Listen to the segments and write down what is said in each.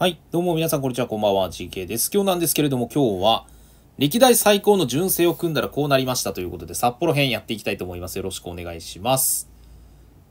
はい。どうも皆さん、こんにちは。こんばんは。GK です。今日なんですけれども、今日は、歴代最高の純正を組んだらこうなりましたということで、札幌編やっていきたいと思います。よろしくお願いします。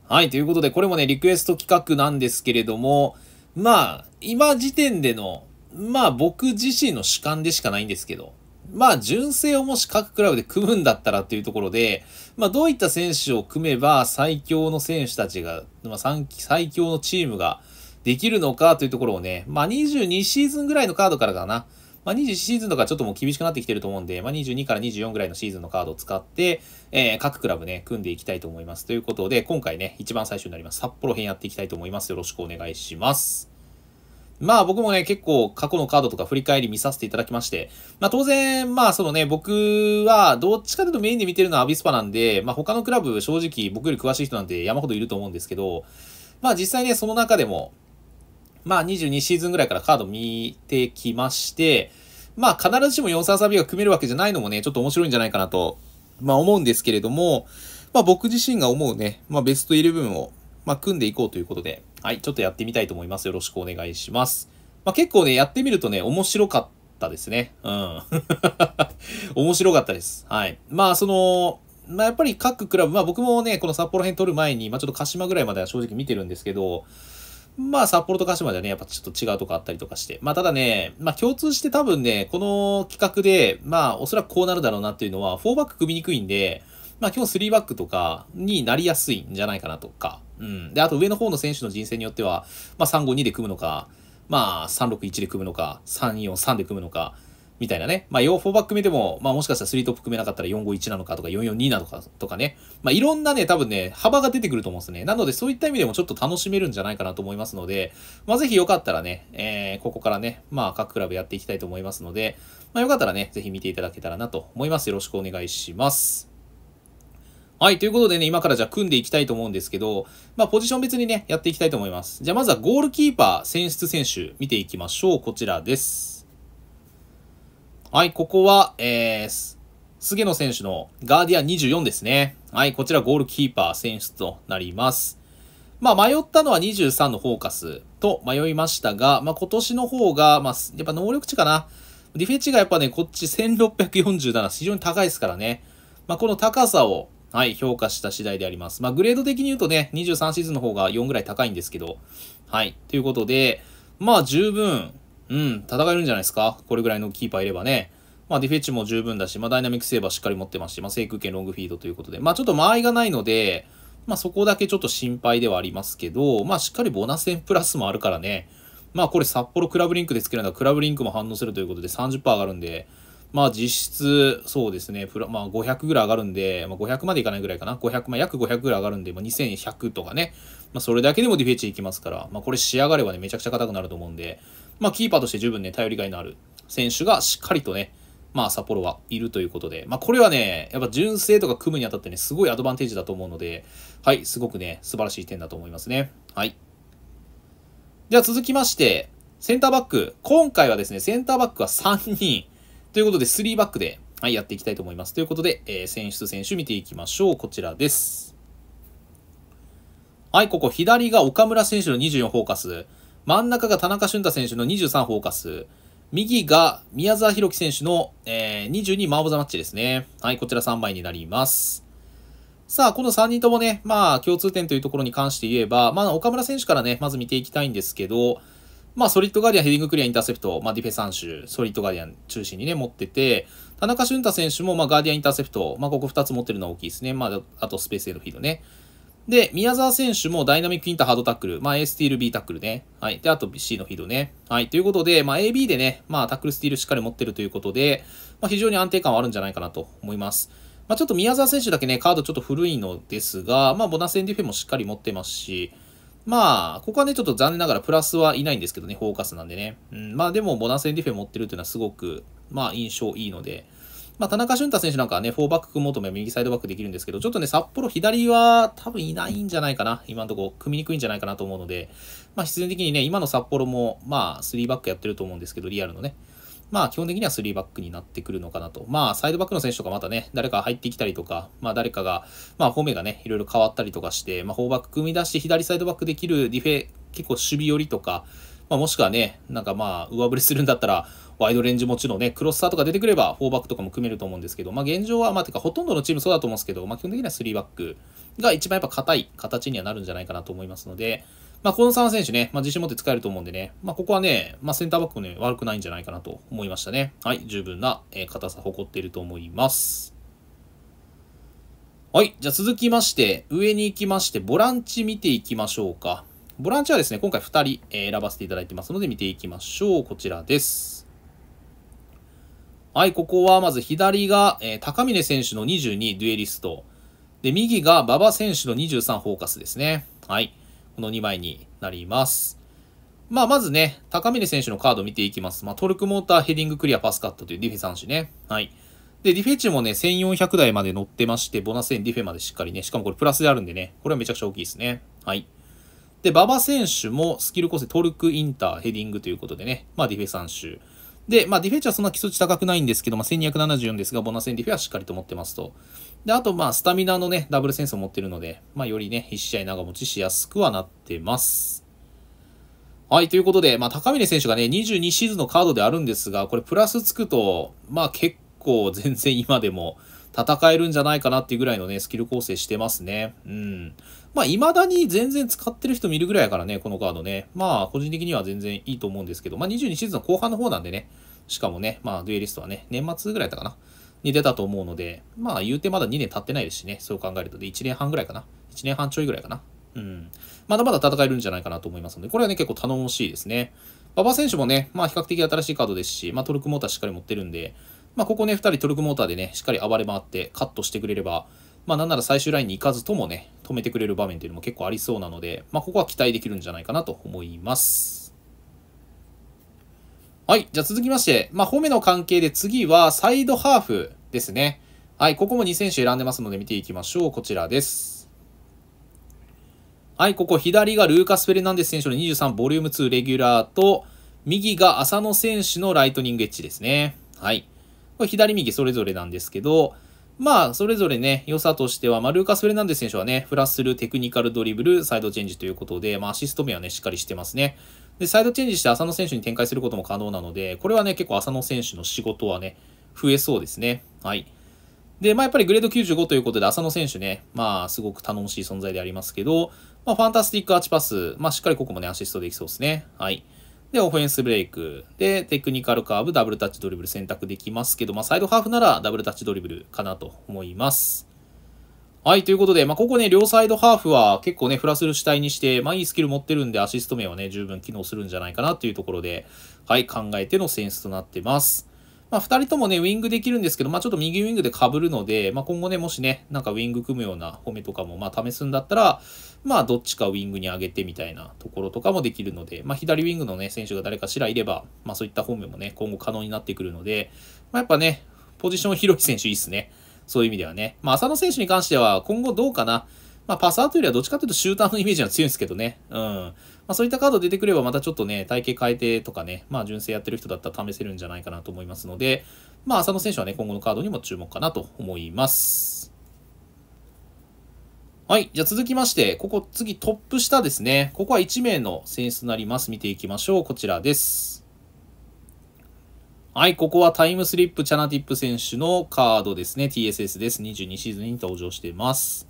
はい。ということで、これもね、リクエスト企画なんですけれども、まあ、今時点での、まあ、僕自身の主観でしかないんですけど、まあ、純正をもし各クラブで組むんだったらっていうところで、まあ、どういった選手を組めば最強の選手たちが、まあ、最強のチームが、できるのかというところをね、まあ、22シーズンぐらいのカードからかな。まあ、21シーズンとかちょっともう厳しくなってきてると思うんで、まあ、22から24ぐらいのシーズンのカードを使って、えー、各クラブね、組んでいきたいと思います。ということで、今回ね、一番最初になります。札幌編やっていきたいと思います。よろしくお願いします。まあ僕もね、結構過去のカードとか振り返り見させていただきまして、まあ当然、まあそのね、僕はどっちかというとメインで見てるのはアビスパなんで、まあ他のクラブ正直僕より詳しい人なんて山ほどいると思うんですけど、まあ実際ね、その中でも、まあ22シーズンぐらいからカード見てきまして、まあ必ずしも4ービ b が組めるわけじゃないのもね、ちょっと面白いんじゃないかなと、まあ思うんですけれども、まあ僕自身が思うね、まあベスト11を、まあ組んでいこうということで、はい、ちょっとやってみたいと思います。よろしくお願いします。まあ結構ね、やってみるとね、面白かったですね。うん。面白かったです。はい。まあその、まあやっぱり各クラブ、まあ僕もね、この札幌編撮る前に、まあちょっと鹿島ぐらいまでは正直見てるんですけど、まあ、札幌と鹿島ではね、やっぱちょっと違うとこあったりとかして。まあ、ただね、まあ、共通して多分ね、この企画で、まあ、おそらくこうなるだろうなっていうのは、4バック組みにくいんで、まあ、基本3バックとかになりやすいんじゃないかなとか。うん。で、あと上の方の選手の人生によっては、まあ、352で組むのか、まあ、361で組むのか、343で組むのか、みたいなね。まあ、4、4バック目でも、まあ、もしかしたら3トップ組めなかったら451なのかとか442なのかとかね。まあ、いろんなね、多分ね、幅が出てくると思うんですね。なので、そういった意味でもちょっと楽しめるんじゃないかなと思いますので、まあ、ぜひよかったらね、えー、ここからね、まあ、各クラブやっていきたいと思いますので、まあ、よかったらね、ぜひ見ていただけたらなと思います。よろしくお願いします。はい。ということでね、今からじゃあ組んでいきたいと思うんですけど、まあ、ポジション別にね、やっていきたいと思います。じゃあ、まずはゴールキーパー選出選手見ていきましょう。こちらです。はい、ここは、えー、菅野選手のガーディアン24ですね。はい、こちらゴールキーパー選出となります。まあ迷ったのは23のフォーカスと迷いましたが、まあ今年の方が、まあやっぱ能力値かな。ディフェンチがやっぱね、こっち1647、非常に高いですからね。まあこの高さを、はい、評価した次第であります。まあグレード的に言うとね、23シーズンの方が4ぐらい高いんですけど、はい、ということで、まあ十分、うん、戦えるんじゃないですか。これぐらいのキーパーいればね。まあ、ディフェッチも十分だし、まあ、ダイナミックセーバーしっかり持ってますし、まあ、制空権ロングフィードということで、まあ、ちょっと間合いがないので、まあ、そこだけちょっと心配ではありますけど、まあ、しっかりボナセンプラスもあるからね、まあ、これ札幌クラブリンクでつけるのはクラブリンクも反応するということで30%上がるんで、まあ、実質、そうですね、プラまあ、500ぐらい上がるんで、まあ、500までいかないぐらいかな、500、まあ、約500ぐらい上がるんで、まあ、2100とかね、まあ、それだけでもディフェッチいきますから、まあ、これ仕上がればね、めちゃくちゃ硬くなると思うんで、まあ、キーパーとして十分ね、頼りがいのある選手がしっかりとね、まあ、札幌はいるということで、まあ、これはね、やっぱ純正とか組むにあたってね、すごいアドバンテージだと思うので、はい、すごくね、素晴らしい点だと思いますね。はい。では続きまして、センターバック。今回はですね、センターバックは3人。ということで、3バックで、はい、やっていきたいと思います。ということで、えー、選出選手見ていきましょう。こちらです。はい、ここ、左が岡村選手の24フォーカス。真ん中が田中俊太選手の23フォーカス。右が宮沢博樹選手の、えー、22マーボザマッチですね。はい、こちら3枚になります。さあ、この3人ともね、まあ、共通点というところに関して言えば、まあ、岡村選手からね、まず見ていきたいんですけど、まあ、ソリッドガーディアン、ヘディングクリア、インターセプト、まあ、ディフェ3種、ソリッドガーディアン中心にね、持ってて、田中俊太選手も、まあ、ガーディアン、インターセプト、まあ、ここ2つ持ってるのは大きいですね。まあ、あとスペースエールフィードね。で、宮沢選手もダイナミックインターハードタックル。まあ、A スティール、B タックルね。はい。で、あと C のフィードね。はい。ということで、まあ、AB でね、まあ、タックルスティールしっかり持ってるということで、まあ、非常に安定感はあるんじゃないかなと思います。まあ、ちょっと宮沢選手だけね、カードちょっと古いのですが、まあ、ボナセンディフェもしっかり持ってますし、まあ、ここはね、ちょっと残念ながらプラスはいないんですけどね、フォーカスなんでね。うん、まあ、でも、ボナセンディフェ持ってるっていうのはすごく、まあ、印象いいので、まあ、田中俊太選手なんかはね、4バック求め、右サイドバックできるんですけど、ちょっとね、札幌左は多分いないんじゃないかな。今のところ、組みにくいんじゃないかなと思うので、まあ、必然的にね、今の札幌も、まあ、3バックやってると思うんですけど、リアルのね。まあ、基本的には3バックになってくるのかなと。まあ、サイドバックの選手とかまたね、誰か入ってきたりとか、まあ、誰かが、まあ、方面がね、いろいろ変わったりとかして、まあ、4バック組み出して左サイドバックできるディフェ、結構守備寄りとか、まあ、もしくはね、なんかまあ、上振れするんだったら、ワイドレンジもちろんね、クロスサーとか出てくれば、4バックとかも組めると思うんですけど、まあ現状は、まあてかほとんどのチームそうだと思うんですけど、まあ基本的には3バックが一番やっぱ硬い形にはなるんじゃないかなと思いますので、まあこの3選手ね、まあ自信持って使えると思うんでね、まあここはね、まあセンターバックもね、悪くないんじゃないかなと思いましたね。はい、十分な、え硬さ誇っていると思います。はい。じゃあ続きまして、上に行きまして、ボランチ見ていきましょうか。ボランチはですね、今回2人選ばせていただいてますので見ていきましょう。こちらです。はい、ここはまず左が、え高峰選手の22デュエリスト。で、右が馬場選手の23フォーカスですね。はい。この2枚になります。まあ、まずね、高峰選手のカード見ていきます。まあ、トルクモーター、ヘディングクリア、パスカットというディフェ3種ね。はい。で、ディフェ値もね、1400台まで乗ってまして、ボナスンディフェまでしっかりね、しかもこれプラスであるんでね、これはめちゃくちゃ大きいですね。はい。で、馬場選手もスキル構成、トルク、インター、ヘディングということでね、まあディフェ3種。で、まあディフェンスはそんな基礎値高くないんですけど、まあ1274ですが、ボナセンディフェはしっかりと持ってますと。で、あとまあスタミナのね、ダブルセンスを持ってるので、まあよりね、1試合長持ちしやすくはなってます。はい、ということで、まあ、高峰選手がね、22シーズンのカードであるんですが、これプラスつくと、まあ、結構全然今でも、戦えるんじゃないかなっていうぐらいのね、スキル構成してますね。うん。まあ、未だに全然使ってる人見るぐらいやからね、このカードね。まあ、個人的には全然いいと思うんですけど、まあ、22シーズンの後半の方なんでね、しかもね、まあ、デュエリストはね、年末ぐらいだったかな。に出たと思うので、まあ、言うてまだ2年経ってないですしね、そう考えると。で、1年半ぐらいかな。1年半ちょいぐらいかな。うん。まだまだ戦えるんじゃないかなと思いますので、これはね、結構頼もしいですね。馬場選手もね、まあ比較的新しいカードですし、まあトルクモーターしっかり持ってるんで、まあ、ここね、2人トルクモーターでね、しっかり暴れ回ってカットしてくれれば、まあ、なんなら最終ラインに行かずともね、止めてくれる場面というのも結構ありそうなので、まあ、ここは期待できるんじゃないかなと思います。はい、じゃあ続きまして、まあ、褒めの関係で次はサイドハーフですね。はい、ここも2選手選んでますので見ていきましょう。こちらです。はい、ここ左がルーカス・フェルナンデス選手の23ボリューム2レギュラーと、右が浅野選手のライトニングエッジですね。はい。これ左右それぞれなんですけど、まあ、それぞれね、良さとしては、まあ、ルーカス・フェルナンデス選手はね、フラッスル、テクニカルドリブル、サイドチェンジということで、まあ、アシスト面はね、しっかりしてますね。で、サイドチェンジして浅野選手に展開することも可能なので、これはね、結構浅野選手の仕事はね、増えそうですね。はい。で、まあ、やっぱりグレード95ということで、浅野選手ね、まあ、すごく頼もしい存在でありますけど、まあ、ファンタスティックアーチパス、まあ、しっかりここもね、アシストできそうですね。はい。で、オフェンスブレイク。で、テクニカルカーブ、ダブルタッチドリブル選択できますけど、まあ、サイドハーフならダブルタッチドリブルかなと思います。はい、ということで、まあ、ここね、両サイドハーフは結構ね、フラスル主体にして、まあ、いいスキル持ってるんで、アシスト面はね、十分機能するんじゃないかなというところで、はい、考えての選出となってます。まあ、2人ともね、ウィングできるんですけど、まあ、ちょっと右ウィングで被るので、まあ、今後ね、もしね、なんかウィング組むような褒めとかも、まあ、試すんだったら、まあ、どっちかウィングに上げてみたいなところとかもできるので、まあ、左ウィングのね、選手が誰かしらいれば、まあ、そういった褒めもね、今後可能になってくるので、まあ、やっぱね、ポジション広い選手いいっすね。そういう意味ではね。まあ、浅野選手に関しては、今後どうかな。まあ、パスアートよりはどっちかというとシューターのイメージが強いんですけどね。うん。まあ、そういったカード出てくればまたちょっとね、体型変えてとかね、まあ純正やってる人だったら試せるんじゃないかなと思いますので、まあ浅野選手はね、今後のカードにも注目かなと思います。はい。じゃあ続きまして、ここ次トップ下ですね。ここは1名の選出となります。見ていきましょう。こちらです。はい。ここはタイムスリップチャナティップ選手のカードですね。TSS です。22シーズンに登場しています。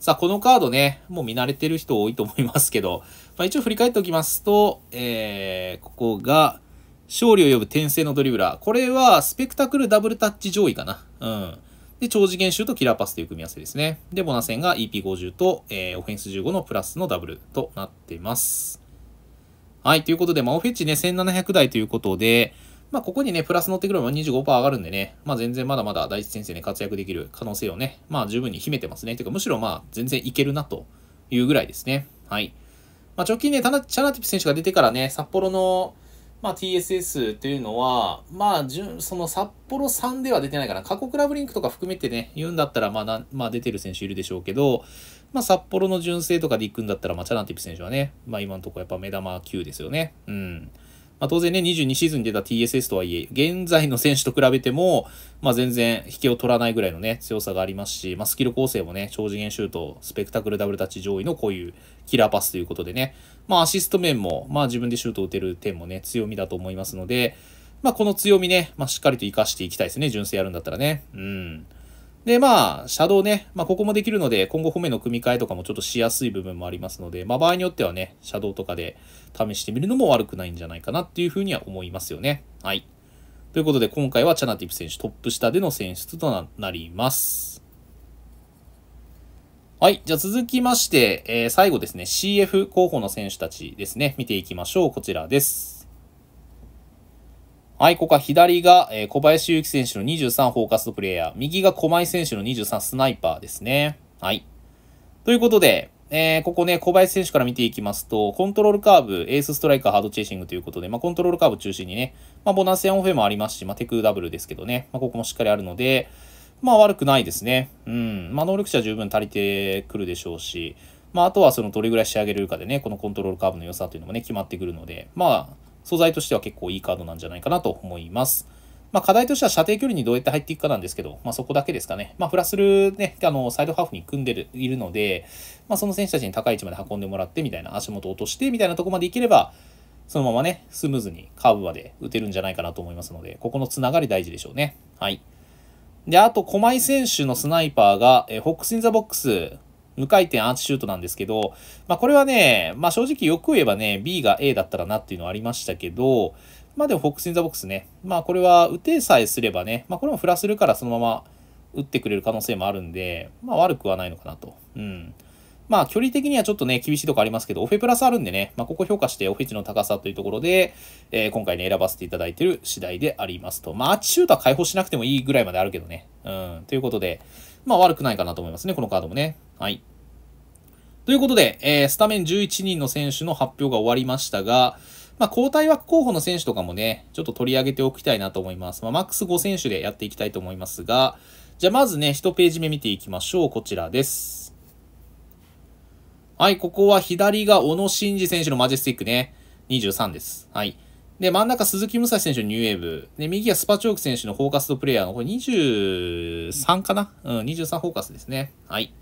さあ、このカードね、もう見慣れてる人多いと思いますけど、まあ、一応振り返っておきますと、えー、ここが、勝利を呼ぶ転生のドリブラー。これは、スペクタクルダブルタッチ上位かな。うん。で、超次元集とキラーパスという組み合わせですね。で、ボナセンが EP50 と、えー、オフェンス15のプラスのダブルとなっています。はい、ということで、まあ、オフェッチね、1700台ということで、まあ、ここにね、プラス乗ってくれば25%上がるんでね、まあ、全然まだまだ第一先生ね、活躍できる可能性をね、まあ、十分に秘めてますね。てか、むしろまあ、全然いけるなというぐらいですね。はい。まあ、直近ね、チャナティプ選手が出てからね、札幌の、まあ、TSS というのは、まあ、その札幌3では出てないかな。過去クラブリンクとか含めてね、言うんだったら、まあな、まあ、出てる選手いるでしょうけど、まあ、札幌の純正とかで行くんだったら、まあ、チャナティプ選手はね、まあ、今のところやっぱ目玉級ですよね。うん。まあ、当然ね、22シーズンに出た TSS とはいえ、現在の選手と比べても、まあ、全然引けを取らないぐらいのね、強さがありますし、まあ、スキル構成もね、超次元シュート、スペクタクルダブルタッチ上位のこういうキラーパスということでね、まあ、アシスト面も、まあ、自分でシュートを打てる点もね、強みだと思いますので、まあ、この強みね、まあ、しっかりと活かしていきたいですね、純正やるんだったらね。うん。で、まあ、シャドウね、まあ、ここもできるので、今後褒めの組み替えとかもちょっとしやすい部分もありますので、まあ、場合によってはね、シャドウとかで試してみるのも悪くないんじゃないかなっていうふうには思いますよね。はい。ということで、今回はチャナティプ選手トップ下での選出となります。はい。じゃあ続きまして、えー、最後ですね、CF 候補の選手たちですね、見ていきましょう。こちらです。愛子か左が、え小林祐希選手の23フォーカストプレイヤー、右が小井選手の23スナイパーですね。はい。ということで、えー、ここね、小林選手から見ていきますと、コントロールカーブ、エースストライカー、ハードチェイシングということで、まあ、コントロールカーブ中心にね、まあ、ボナスやオンフェもありますし、まあ、テクダブルですけどね、まあ、ここもしっかりあるので、まあ、悪くないですね。うん。まあ、能力者十分足りてくるでしょうし、まあ、あとはそのどれぐらい仕上げれるかでね、このコントロールカーブの良さというのもね、決まってくるので、まあ、素材としては結構いいカードなんじゃないかなと思います。まあ、課題としては射程距離にどうやって入っていくかなんですけど、まあ、そこだけですかね。まあ、フラスルね、あの、サイドハーフに組んでる、いるので、まあ、その選手たちに高い位置まで運んでもらってみたいな、足元落としてみたいなとこまでいければ、そのままね、スムーズにカーブまで打てるんじゃないかなと思いますので、ここのつながり大事でしょうね。はい。で、あと、駒井選手のスナイパーが、えホックス・イン・ザ・ボックス無回転アーチシュートなんですけど、まあこれはね、まあ正直よく言えばね、B が A だったらなっていうのはありましたけど、まあでもフォックスインザボックスね、まあこれは打てさえすればね、まあこれもフラするからそのまま打ってくれる可能性もあるんで、まあ悪くはないのかなと。うん。まあ距離的にはちょっとね、厳しいとこありますけど、オフェプラスあるんでね、まあここ評価してオフェ値の高さというところで、えー、今回ね、選ばせていただいてる次第でありますと。まあアーチシュートは解放しなくてもいいぐらいまであるけどね。うん。ということで、まあ悪くないかなと思いますね、このカードもね。はい。ということで、えー、スタメン11人の選手の発表が終わりましたが、まあ、交代枠候補の選手とかもね、ちょっと取り上げておきたいなと思います。まあ、マックス5選手でやっていきたいと思いますが、じゃあまずね、1ページ目見ていきましょう。こちらです。はい、ここは左が小野伸二選手のマジェスティックね。23です。はい。で、真ん中鈴木武蔵選手のニューウェーブ。で、右はスパチョーク選手のフォーカスとプレイヤーの、これ23かなうん、23フォーカスですね。はい。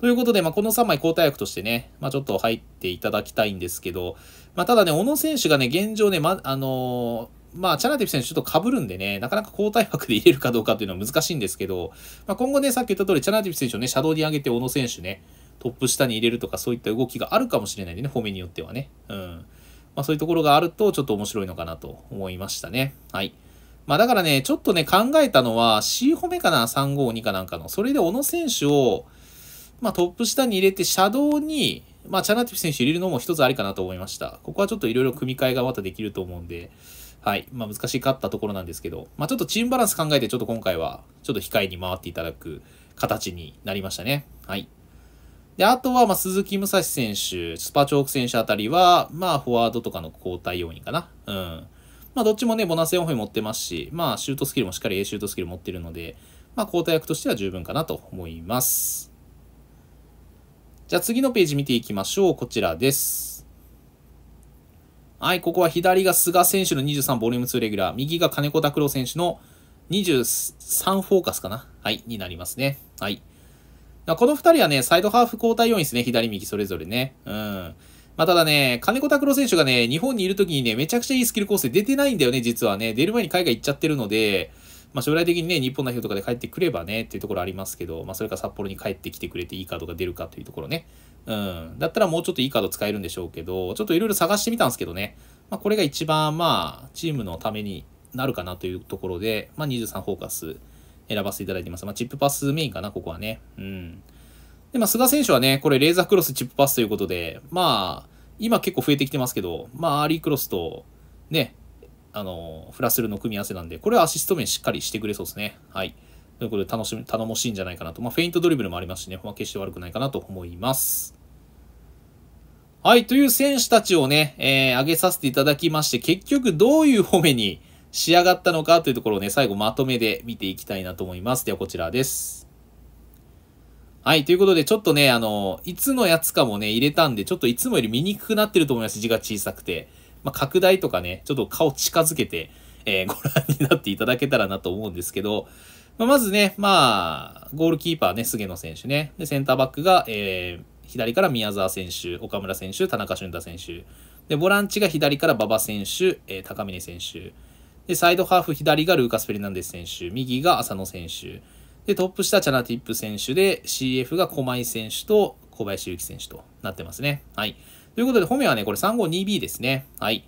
ということで、まあ、この3枚交代役としてね、まあ、ちょっと入っていただきたいんですけど、まあ、ただね、小野選手がね、現状ね、ま、あのーまあ、チャナティフ選手ちょっと被るんでね、なかなか交代枠で入れるかどうかっていうのは難しいんですけど、まあ、今後ね、さっき言った通り、チャナティフ選手をね、シャドウに上げて、小野選手ね、トップ下に入れるとか、そういった動きがあるかもしれないんでね、方面によってはね。うん。まあ、そういうところがあるとちょっと面白いのかなと思いましたね。はい。まあだからね、ちょっとね、考えたのは C 褒めかな、352かなんかの。それで小野選手を、まあトップ下に入れて、シャドウに、まあチャナティフ選手入れるのも一つありかなと思いました。ここはちょっといろいろ組み替えがまたできると思うんで、はい。まあ難しかったところなんですけど、まあちょっとチームバランス考えて、ちょっと今回は、ちょっと控えに回っていただく形になりましたね。はい。で、あとは、ま、鈴木武蔵選手、スパチョーク選手あたりは、まあ、フォワードとかの交代要因かな。うん。まあ、どっちもね、ボナス4本持ってますし、まあ、シュートスキルもしっかり A シュートスキル持ってるので、まあ、交代役としては十分かなと思います。じゃあ、次のページ見ていきましょう。こちらです。はい、ここは左が菅選手の23ボリューム2レギュラー、右が金子拓郎選手の23フォーカスかなはい、になりますね。はい。この2人はね、サイドハーフ交代要員ですね、左右それぞれね。うん。まあ、ただね、金子拓郎選手がね、日本にいる時にね、めちゃくちゃいいスキル構成出てないんだよね、実はね。出る前に海外行っちゃってるので、まあ、将来的にね、日本代表とかで帰ってくればね、っていうところありますけど、まあ、それか札幌に帰ってきてくれていいカードが出るかというところね。うん。だったらもうちょっといいカード使えるんでしょうけど、ちょっといろいろ探してみたんですけどね。まあ、これが一番、まあ、チームのためになるかなというところで、まあ、23フォーカス。選ばせていただいてます。まあ、チップパスメインかな、ここはね。うん。で、まあ、菅選手はね、これ、レーザークロスチップパスということで、まあ、今結構増えてきてますけど、まあ、アーリークロスと、ね、あの、フラスルの組み合わせなんで、これはアシスト面しっかりしてくれそうですね。はい。ということで、楽しみ、頼もしいんじゃないかなと。まあ、フェイントドリブルもありますしね、まあ、決して悪くないかなと思います。はい、という選手たちをね、えー、上げさせていただきまして、結局どういう方面に、仕上がったのかというところをね、最後まとめで見ていきたいなと思います。ではこちらです。はい。ということで、ちょっとね、あの、いつのやつかもね、入れたんで、ちょっといつもより見にくくなってると思います。字が小さくて。まあ、拡大とかね、ちょっと顔近づけて、えー、ご覧になっていただけたらなと思うんですけど、まあ、まずね、まあ、ゴールキーパーね、菅野選手ね。で、センターバックが、えー、左から宮沢選手、岡村選手、田中俊太選手。で、ボランチが左から馬場選手、えー、高峰選手。で、サイドハーフ左がルーカス・フェリナンデス選手、右が浅野選手、で、トップ下チャナティップ選手で、CF が小前選手と小林幸選手となってますね。はい。ということで、褒めはね、これ 352B ですね。はい。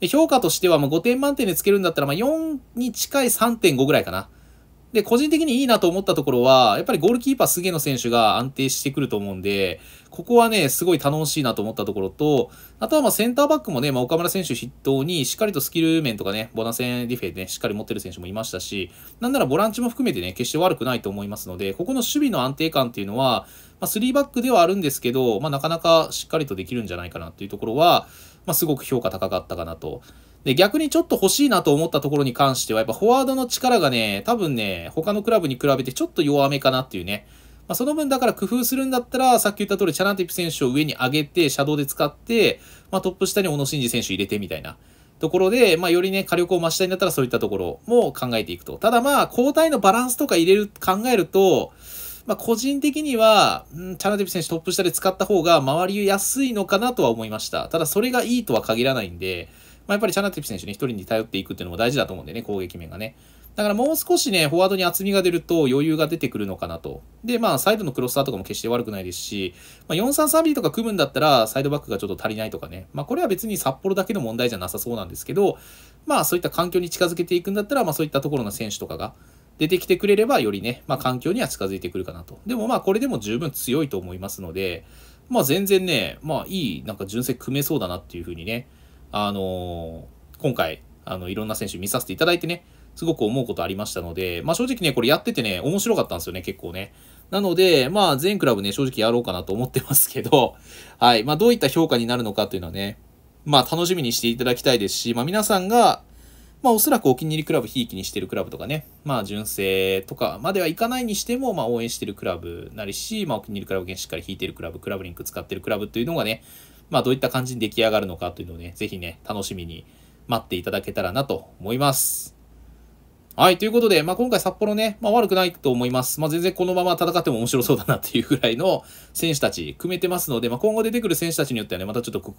で評価としては、まあ、5点満点でつけるんだったら、まあ、4に近い3.5ぐらいかな。で、個人的にいいなと思ったところは、やっぱりゴールキーパー菅野選手が安定してくると思うんで、ここはね、すごい頼もしいなと思ったところと、あとはまあセンターバックもね、まあ、岡村選手筆頭に、しっかりとスキル面とかね、ボナセンディフェでね、しっかり持ってる選手もいましたし、なんならボランチも含めてね、決して悪くないと思いますので、ここの守備の安定感っていうのは、まあ、3バックではあるんですけど、まあ、なかなかしっかりとできるんじゃないかなっていうところは、まあ、すごく評価高かったかなと。で、逆にちょっと欲しいなと思ったところに関しては、やっぱフォワードの力がね、多分ね、他のクラブに比べてちょっと弱めかなっていうね。まあ、その分だから工夫するんだったら、さっき言った通り、チャランティップ選手を上に上げて、シャドウで使って、まあ、トップ下に小野伸二選手入れてみたいな。ところで、まあ、よりね、火力を増したいんだったらそういったところも考えていくと。ただまあ、交代のバランスとか入れる、考えると、まあ、個人的には、ん、チャラティプ選手トップ下で使った方が回りやすいのかなとは思いました。ただ、それがいいとは限らないんで、まあ、やっぱりチャナティプ選手ね、一人に頼っていくっていうのも大事だと思うんでね、攻撃面がね。だからもう少しね、フォワードに厚みが出ると余裕が出てくるのかなと。で、まあ、サイドのクロスターとかも決して悪くないですし、まあ、4-3-3B とか組むんだったら、サイドバックがちょっと足りないとかね。まあ、これは別に札幌だけの問題じゃなさそうなんですけど、まあ、そういった環境に近づけていくんだったら、まあ、そういったところの選手とかが出てきてくれれば、よりね、まあ、環境には近づいてくるかなと。でもまあ、これでも十分強いと思いますので、まあ、全然ね、まあ、いい、なんか純正組めそうだなっていうふうにね、あのー、今回、あの、いろんな選手見させていただいてね、すごく思うことありましたので、まあ正直ね、これやっててね、面白かったんですよね、結構ね。なので、まあ全クラブね、正直やろうかなと思ってますけど、はい、まあどういった評価になるのかというのはね、まあ楽しみにしていただきたいですし、まあ皆さんが、まあおそらくお気に入りクラブ、ひいきにしてるクラブとかね、まあ純正とかまではいかないにしても、まあ応援してるクラブなりし、まあお気に入りクラブ、しっかり引いてるクラブ、クラブリンク使ってるクラブというのがね、まあ、どういった感じに出来上がるのかというのをね、ぜひね、楽しみに待っていただけたらなと思います。はい。ということで、まあ、今回札幌ね、まあ、悪くないと思います。まあ、全然このまま戦っても面白そうだなっていうぐらいの選手たち、組めてますので、まあ、今後出てくる選手たちによってはね、またちょっとく、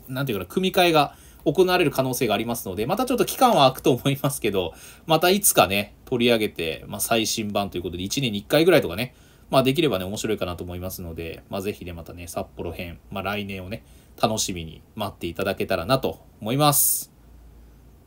く、なんていうかな、組み替えが行われる可能性がありますので、またちょっと期間は空くと思いますけど、またいつかね、取り上げて、まあ、最新版ということで、1年に1回ぐらいとかね、まあ、できればね、面白いかなと思いますので、まあ、ぜひね、またね、札幌編、まあ、来年をね、楽しみに待っていただけたらなと思います。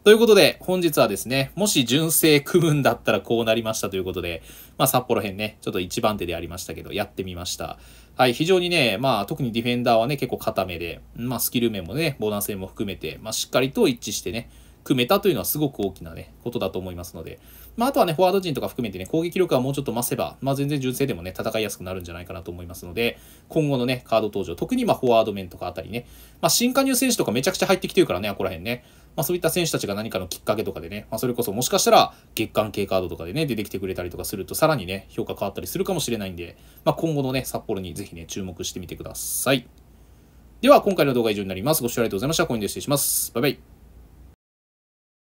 ということで、本日はですね、もし純正区分だったらこうなりましたということで、まあ、札幌編ね、ちょっと1番手でありましたけど、やってみました。はい、非常にね、まあ、特にディフェンダーはね、結構固めで、まあ、スキル面もね、ボーナス面も含めて、まあ、しっかりと一致してね、組めたというのはすごく大きなね、ことだと思いますので、まあ、あとはね、フォワード陣とか含めてね、攻撃力はもうちょっと増せば、まあ、全然純正でもね、戦いやすくなるんじゃないかなと思いますので、今後のね、カード登場、特にまフォワード面とかあたりね、まあ、新加入選手とかめちゃくちゃ入ってきてるからね、ここら辺ね、まあ、そういった選手たちが何かのきっかけとかでね、まあ、それこそもしかしたら月間系カードとかでね、出てきてくれたりとかすると、さらにね、評価変わったりするかもしれないんで、まあ、今後のね、札幌にぜひね、注目してみてください。では、今回の動画は以上になります。ご視聴ありがとうございました。コインで失礼します。バイバイ。